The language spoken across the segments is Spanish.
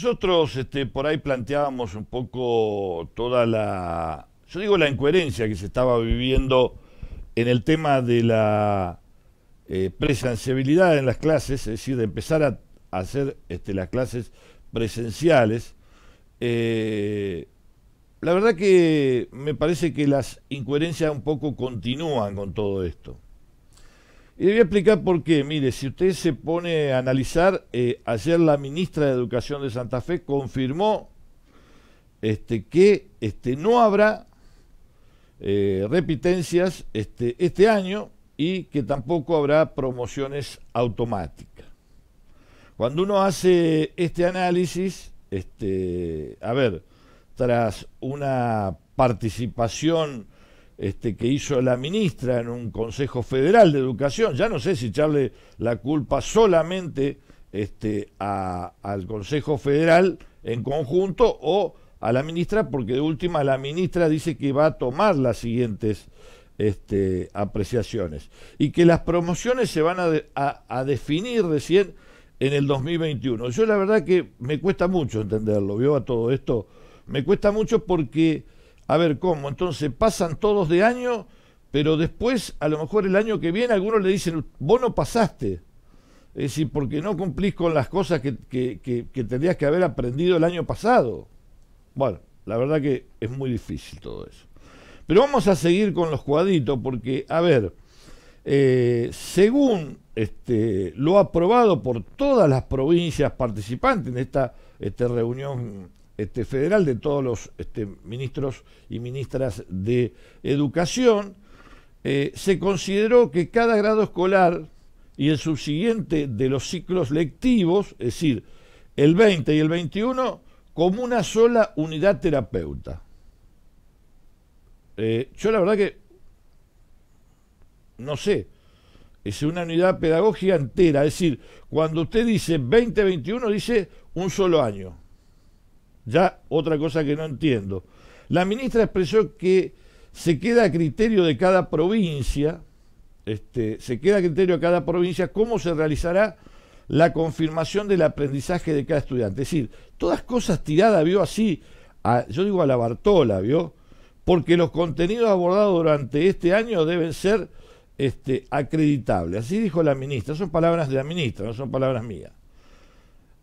Nosotros este, por ahí planteábamos un poco toda la, yo digo la incoherencia que se estaba viviendo en el tema de la eh, presenciabilidad en las clases, es decir, de empezar a, hacer este, las clases presenciales. Eh, la verdad que me parece que las incoherencias un poco continúan con todo esto. Y le voy a explicar por qué. Mire, si usted se pone a analizar, eh, ayer la ministra de Educación de Santa Fe confirmó este, que este, no habrá eh, repitencias este, este año y que tampoco habrá promociones automáticas. Cuando uno hace este análisis, este, a ver, tras una participación este, que hizo la ministra en un Consejo Federal de Educación. Ya no sé si echarle la culpa solamente este, a, al Consejo Federal en conjunto o a la ministra, porque de última la ministra dice que va a tomar las siguientes este, apreciaciones y que las promociones se van a, a definir recién en el 2021. Yo la verdad que me cuesta mucho entenderlo, veo a todo esto, me cuesta mucho porque a ver cómo. Entonces pasan todos de año, pero después, a lo mejor el año que viene, algunos le dicen, vos no pasaste. Es decir, porque no cumplís con las cosas que, que, tendrías que haber aprendido el año pasado. Bueno, la verdad que es muy difícil todo eso. Pero vamos a seguir con los cuadritos porque, a ver, eh, según este, lo aprobado por todas las provincias participantes en esta, esta reunión este, federal de todos los este, ministros y ministras de educación, eh, se consideró que cada grado escolar y el subsiguiente de los ciclos lectivos, es decir, el 20 y el 21, como una sola unidad terapeuta. Eh, yo la verdad que no sé, es una unidad pedagógica entera, es decir, cuando usted dice 20-21, dice un solo año. Ya otra cosa que no entiendo. La ministra expresó que se queda a criterio de cada provincia, este, se queda a criterio de cada provincia cómo se realizará la confirmación del aprendizaje de cada estudiante. Es decir, todas cosas tiradas, vio así, yo digo a la Bartola, vio, porque los contenidos abordados durante este año deben ser este, acreditables. Así dijo la ministra, son palabras de la ministra, no son palabras mías.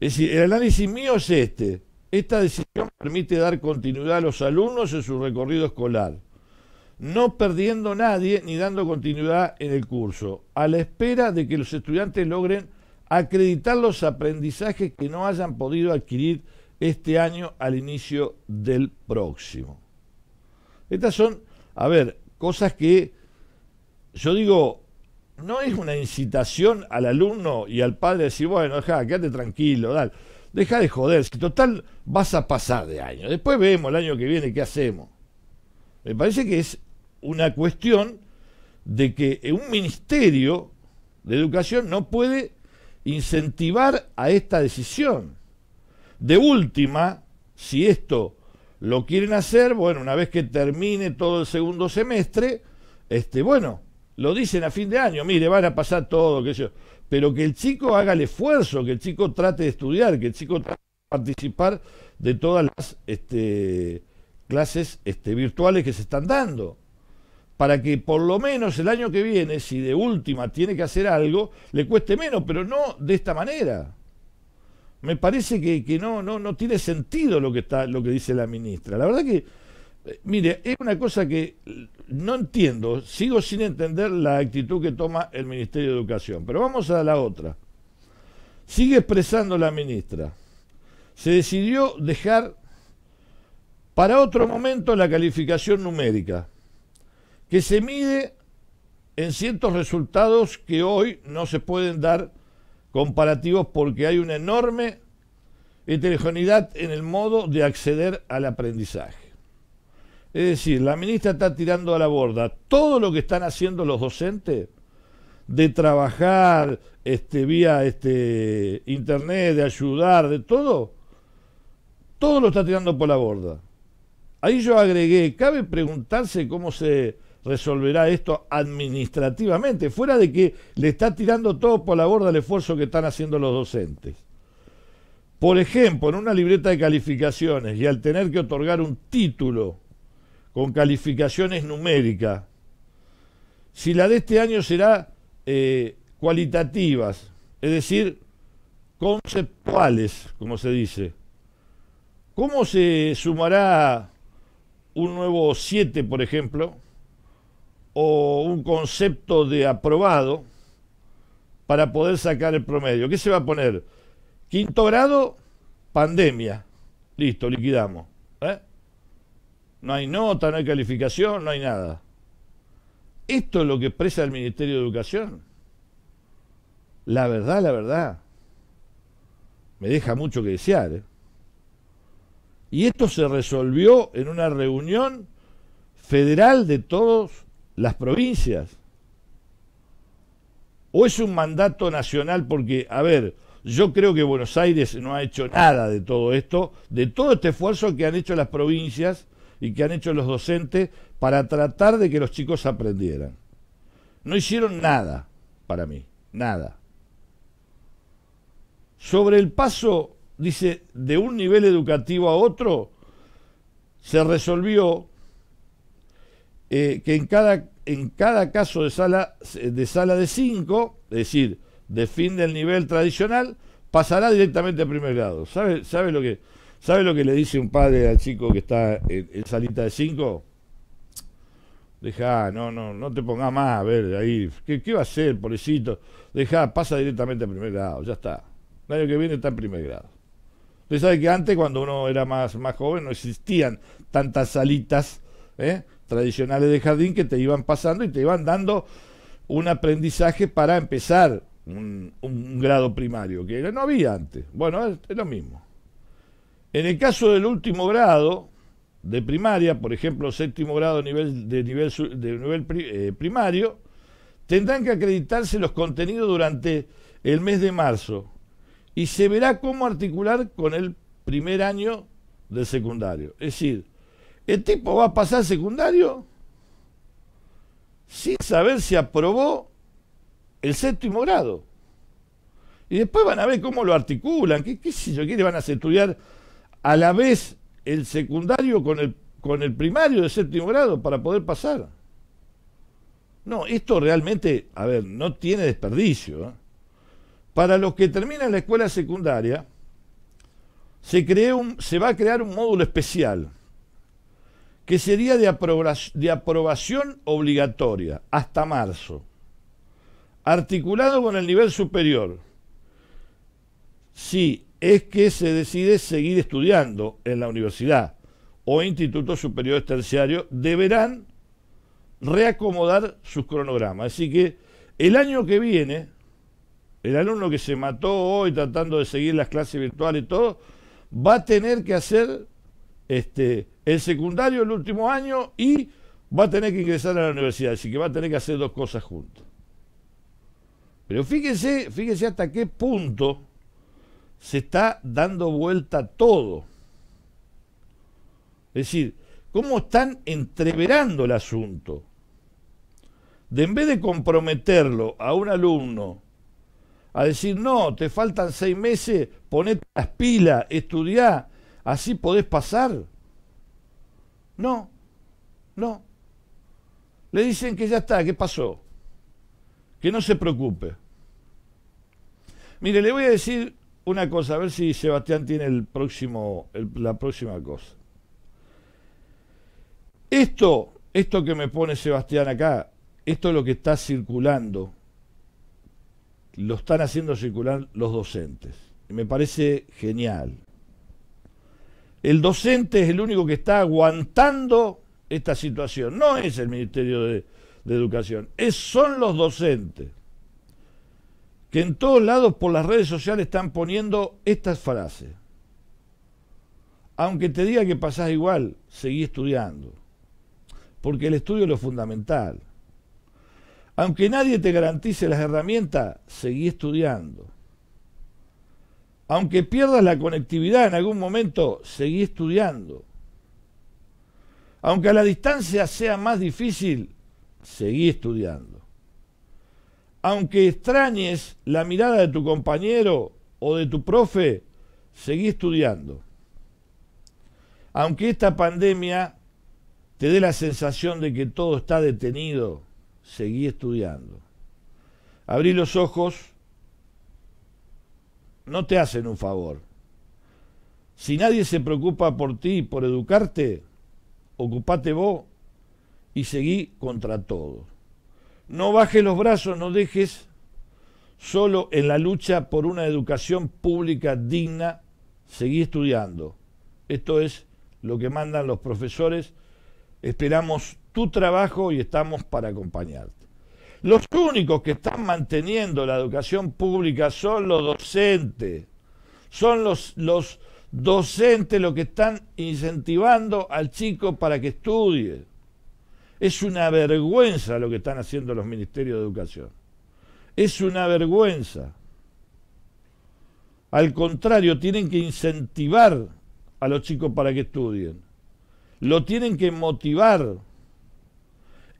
Es decir, el análisis mío es este. Esta decisión permite dar continuidad a los alumnos en su recorrido escolar, no perdiendo nadie ni dando continuidad en el curso, a la espera de que los estudiantes logren acreditar los aprendizajes que no hayan podido adquirir este año al inicio del próximo. Estas son, a ver, cosas que yo digo, no es una incitación al alumno y al padre decir, bueno, ja, quédate tranquilo, dale deja de joder, si total vas a pasar de año. Después vemos el año que viene qué hacemos. Me parece que es una cuestión de que eh, un ministerio de educación no puede incentivar a esta decisión. De última, si esto lo quieren hacer, bueno, una vez que termine todo el segundo semestre, este, bueno, lo dicen a fin de año, mire, van a pasar todo, qué sé yo pero que el chico haga el esfuerzo, que el chico trate de estudiar, que el chico trate de participar de todas las este, clases este, virtuales que se están dando. Para que por lo menos el año que viene, si de última tiene que hacer algo, le cueste menos, pero no de esta manera. Me parece que, no, no tiene sentido lo que está, lo que dice la ministra. La verdad que Mire, es una cosa que no entiendo, sigo sin entender la actitud que toma el Ministerio de Educación, pero vamos a la otra. Sigue expresando la ministra. Se decidió dejar para otro momento la calificación numérica, que se mide en ciertos resultados que hoy no se pueden dar comparativos porque hay una enorme heterogeneidad en el modo de acceder al aprendizaje. Es decir, la ministra está tirando a la borda todo lo que están haciendo los docentes de trabajar este, vía este, internet, de ayudar, de todo. Todo lo está tirando por la borda. Ahí yo agregué, cabe preguntarse cómo se resolverá esto administrativamente, fuera de que le está tirando todo por la borda el esfuerzo que están haciendo los docentes. Por ejemplo, en una libreta de calificaciones y al tener que otorgar un título con calificaciones numéricas. Si la de este año será eh, cualitativas, es decir, conceptuales, como se dice. ¿Cómo se sumará un nuevo 7, por ejemplo, o un concepto de aprobado para poder sacar el promedio? ¿Qué se va a poner? Quinto grado, pandemia. Listo, liquidamos. ¿eh? no hay nota, no hay calificación, no hay nada. Esto es lo que expresa el Ministerio de Educación. La verdad, la verdad. Me deja mucho que desear. ¿eh? Y esto se resolvió en una reunión federal de todas las provincias. O es un mandato nacional porque, a ver, yo creo que Buenos Aires no ha hecho nada de todo esto, de todo este esfuerzo que han hecho las provincias y que han hecho los docentes para tratar de que los chicos aprendieran. No hicieron nada para mí, nada. Sobre el paso, dice, de un nivel educativo a otro, se resolvió eh, que en cada, en cada caso de sala de sala de 5, es decir, de fin del nivel tradicional, pasará directamente a primer grado. ¿Sabe, sabe lo que? ¿Sabe lo que le dice un padre al chico que está en, salita de cinco? Deja, no, no, no te pongas más, a ver, ahí, ¿qué, va a hacer, pobrecito? Deja, pasa directamente a primer grado, ya está. El año que viene está en primer grado. Usted sabe que antes, cuando uno era más, más joven, no existían tantas salitas ¿eh? tradicionales de jardín que te iban pasando y te iban dando un aprendizaje para empezar un, grado primario, que no había antes. Bueno, es lo mismo. En el caso del último grado de primaria, por ejemplo, séptimo grado de nivel, eh, primario, tendrán que acreditarse los contenidos durante el mes de marzo y se verá cómo articular con el primer año de secundario. Es decir, el tipo va a pasar secundario sin saber si aprobó el séptimo grado. Y después van a ver cómo lo articulan, qué, qué sé yo, qué van a estudiar a la vez el secundario con el, con el primario de séptimo grado para poder pasar. No, esto realmente, a ver, no tiene desperdicio. ¿eh? Para los que terminan la escuela secundaria, se, se va a crear un módulo especial que sería de, de aprobación obligatoria hasta marzo, articulado con el nivel superior. Si es que se decide seguir estudiando en la universidad o institutos superiores terciarios, deberán reacomodar sus cronogramas. Así que el año que viene, el alumno que se mató hoy tratando de seguir las clases virtuales y todo, va a tener que hacer este, el secundario el último año y va a tener que ingresar a la universidad, así que va a tener que hacer dos cosas juntas. Pero fíjense, fíjense hasta qué punto se está dando vuelta todo. Es decir, cómo están entreverando el asunto. De en vez de comprometerlo a un alumno a decir, no, te faltan seis meses, ponete las pilas, estudiá, así podés pasar. No, no. Le dicen que ya está, ¿qué pasó. Que no se preocupe. Mire, le voy a decir una cosa, a ver si Sebastián tiene el próximo, la próxima cosa. Esto, esto que me pone Sebastián acá, esto es lo que está circulando, lo están haciendo circular los docentes. Y me parece genial. El docente es el único que está aguantando esta situación, no es el Ministerio de, de Educación, es, son los docentes que en todos lados por las redes sociales están poniendo estas frases. Aunque te diga que pasás igual, seguí estudiando. Porque el estudio es lo fundamental. Aunque nadie te garantice las herramientas, seguí estudiando. Aunque pierdas la conectividad en algún momento, seguí estudiando. Aunque a la distancia sea más difícil, seguí estudiando aunque extrañes la mirada de tu compañero o de tu profe, seguí estudiando. Aunque esta pandemia te dé la sensación de que todo está detenido, seguí estudiando. Abrí los ojos, no te hacen un favor. Si nadie se preocupa por ti, por educarte, ocupate vos y seguí contra todos. No bajes los brazos, no dejes solo en la lucha por una educación pública digna, seguí estudiando. Esto es lo que mandan los profesores. Esperamos tu trabajo y estamos para acompañarte. Los únicos que están manteniendo la educación pública son los docentes. Son los docentes los que están incentivando al chico para que estudie. Es una vergüenza lo que están haciendo los ministerios de educación. Es una vergüenza. Al contrario, tienen que incentivar a los chicos para que estudien. Lo tienen que motivar.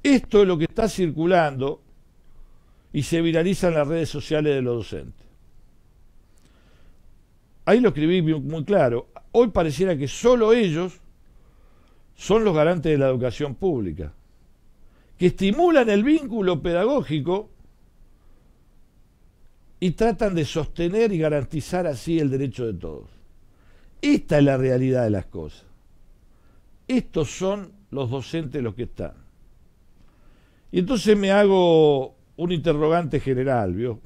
Esto es lo que está circulando y se viraliza en las redes sociales de los docentes. Ahí lo escribí muy claro. Hoy pareciera que solo ellos son los garantes de la educación pública estimulan el vínculo pedagógico y tratan de sostener y garantizar así el derecho de todos. Esta es la realidad de las cosas. Estos son los docentes los que están. Y entonces me hago un interrogante general, ¿vio?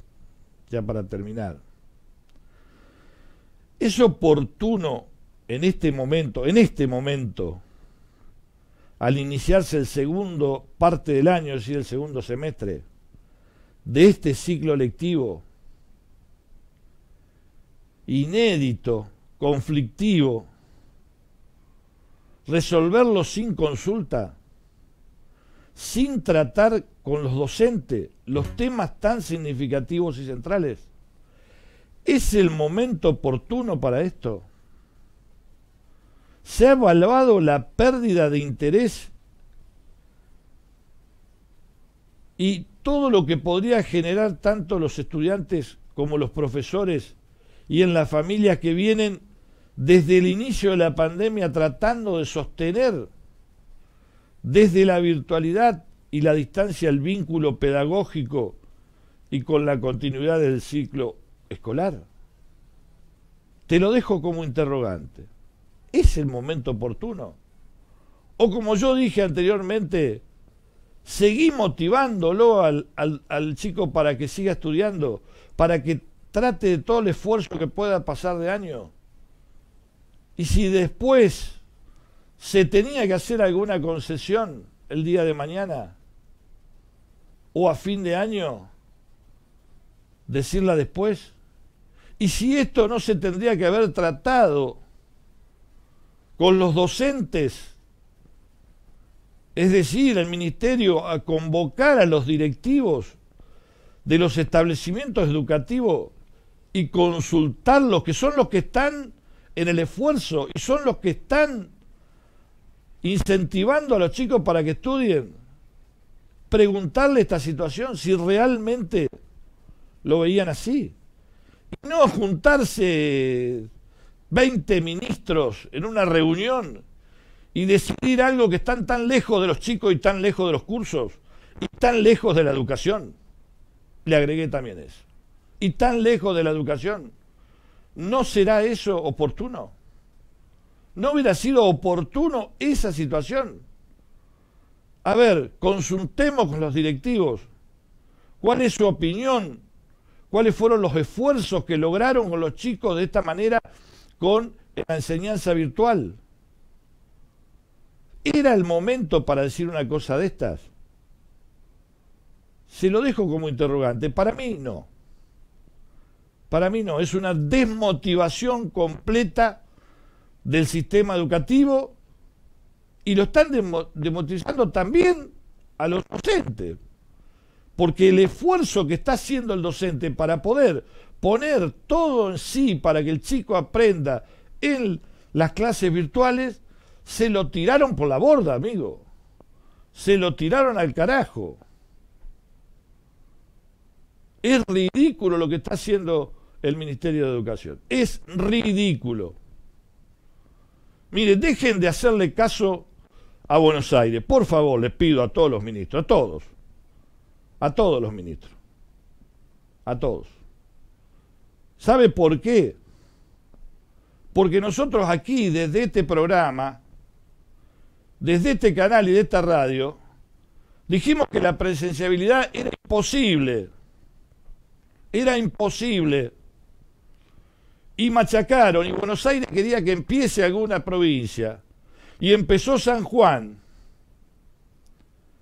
Ya para terminar. ¿Es oportuno en este momento, en este momento, al iniciarse el segundo parte del año, es decir, el segundo semestre de este ciclo lectivo, inédito, conflictivo, resolverlo sin consulta, sin tratar con los docentes los temas tan significativos y centrales. ¿Es el momento oportuno para esto? ¿Se ha evaluado la pérdida de interés y todo lo que podría generar tanto los estudiantes como los profesores y en las familias que vienen desde el inicio de la pandemia tratando de sostener desde la virtualidad y la distancia el vínculo pedagógico y con la continuidad del ciclo escolar? Te lo dejo como interrogante. ¿Es el momento oportuno? O como yo dije anteriormente, seguí motivándolo al, chico para que siga estudiando, para que trate de todo el esfuerzo que pueda pasar de año. Y si después se tenía que hacer alguna concesión el día de mañana o a fin de año, decirla después. Y si esto no se tendría que haber tratado con los docentes, es decir, el ministerio a convocar a los directivos de los establecimientos educativos y consultarlos, que son los que están en el esfuerzo y son los que están incentivando a los chicos para que estudien, preguntarle esta situación si realmente lo veían así. Y no juntarse 20 ministros en una reunión y decidir algo que están tan lejos de los chicos y tan lejos de los cursos y tan lejos de la educación. Le agregué también eso. Y tan lejos de la educación. ¿No será eso oportuno? ¿No hubiera sido oportuno esa situación? A ver, consultemos con los directivos cuál es su opinión, cuáles fueron los esfuerzos que lograron con los chicos de esta manera con la enseñanza virtual. ¿Era el momento para decir una cosa de estas? Se lo dejo como interrogante. Para mí no. Para mí no. Es una desmotivación completa del sistema educativo y lo están desmotivando también a los docentes. Porque el esfuerzo que está haciendo el docente para poder poner todo en sí para que el chico aprenda en las clases virtuales, se lo tiraron por la borda, amigo. Se lo tiraron al carajo. Es ridículo lo que está haciendo el Ministerio de Educación. Es ridículo. Mire, dejen de hacerle caso a Buenos Aires. Por favor, les pido a todos los ministros, a todos. A todos los ministros. A todos. ¿Sabe por qué? Porque nosotros aquí, desde este programa, desde este canal y de esta radio, dijimos que la presenciabilidad era imposible. Era imposible. Y machacaron, y Buenos Aires quería que empiece alguna provincia. Y empezó San Juan.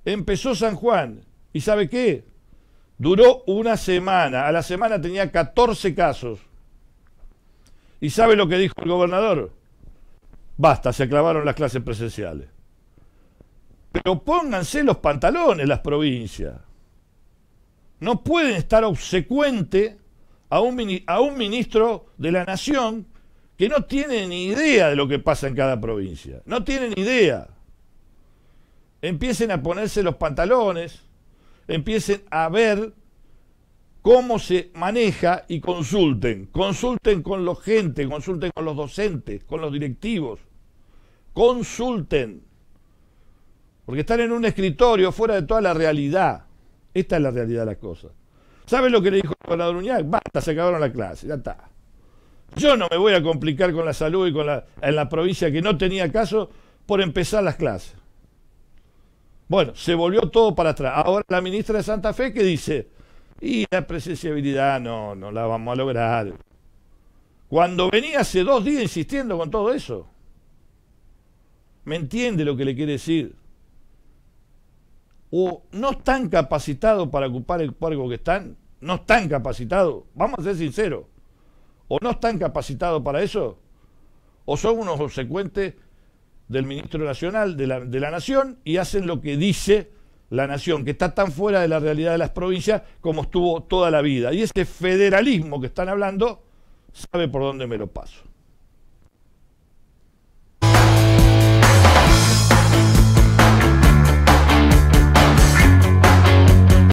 Empezó San Juan. ¿Y sabe qué? Duró una semana. A la semana tenía 14 casos. ¿Y sabe lo que dijo el gobernador? Basta, se clavaron las clases presenciales. Pero pónganse los pantalones las provincias. No pueden estar obsecuente a un, a un ministro de la nación que no tiene ni idea de lo que pasa en cada provincia. No tienen idea. Empiecen a ponerse los pantalones empiecen a ver cómo se maneja y consulten. Consulten con la gente, consulten con los docentes, con los directivos. Consulten. Porque están en un escritorio fuera de toda la realidad. Esta es la realidad de las cosas. ¿Saben lo que le dijo el gobernador Uñac? Basta, se acabaron la clase, ya está. Yo no me voy a complicar con la salud y con la, en la provincia que no tenía caso por empezar las clases. Bueno, se volvió todo para atrás. Ahora la ministra de Santa Fe que dice, y la presenciabilidad no, no la vamos a lograr. Cuando venía hace dos días insistiendo con todo eso. ¿Me entiende lo que le quiere decir? ¿O no están capacitados para ocupar el cargo que están? ¿No están capacitados? Vamos a ser sinceros. ¿O no están capacitados para eso? ¿O son unos obsecuentes del ministro nacional de la, de la nación y hacen lo que dice la nación, que está tan fuera de la realidad de las provincias como estuvo toda la vida. Y este federalismo que están hablando sabe por dónde me lo paso.